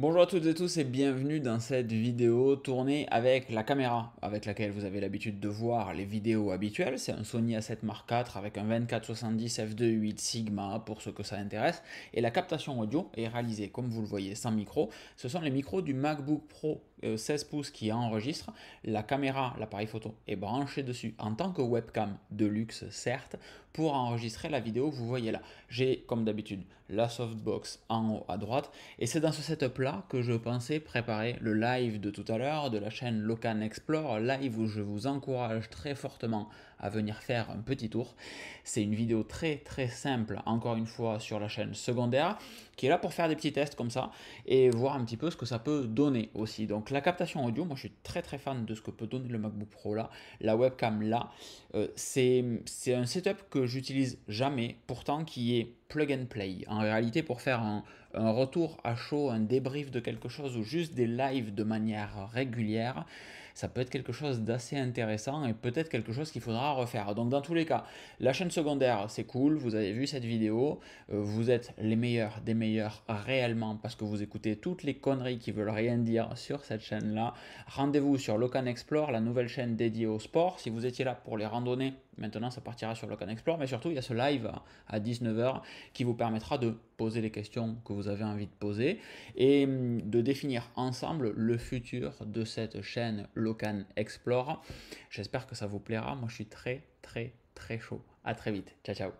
Bonjour à toutes et tous et bienvenue dans cette vidéo tournée avec la caméra avec laquelle vous avez l'habitude de voir les vidéos habituelles. C'est un Sony A7 Mark IV avec un 70 f 28 Sigma pour ceux que ça intéresse. Et la captation audio est réalisée comme vous le voyez sans micro. Ce sont les micros du MacBook Pro 16 euh, pouces qui enregistrent. la caméra, l'appareil photo est branché dessus en tant que webcam de luxe certes pour enregistrer la vidéo vous voyez là. J'ai comme d'habitude la softbox en haut à droite et c'est dans ce setup là que je pensais préparer le live de tout à l'heure de la chaîne Locan Explore, live où je vous encourage très fortement à venir faire un petit tour. C'est une vidéo très très simple, encore une fois, sur la chaîne secondaire, qui est là pour faire des petits tests comme ça et voir un petit peu ce que ça peut donner aussi. Donc la captation audio, moi je suis très très fan de ce que peut donner le MacBook Pro là, la webcam là. Euh, c'est un setup que j'utilise jamais, pourtant qui est plug and play. En réalité, pour faire un, retour à chaud, un débrief de quelque chose ou juste des lives de manière régulière, ça peut être quelque chose d'assez intéressant et peut-être quelque chose qu'il faudra refaire. Donc dans tous les cas, la chaîne secondaire, c'est cool, vous avez vu cette vidéo, euh, vous êtes les meilleurs des meilleurs réellement parce que vous écoutez toutes les conneries qui veulent rien dire sur cette chaîne-là. Rendez-vous sur Locan Explore, la nouvelle chaîne dédiée au sport. Si vous étiez là pour les randonnées, maintenant ça partira sur Locan Explore, mais surtout il y a ce live à 19h qui vous permettra de poser les questions que vous avez envie de poser et hum, de définir ensemble le futur de cette chaîne can Explore. J'espère que ça vous plaira. Moi, je suis très, très, très chaud. À très vite. Ciao, ciao.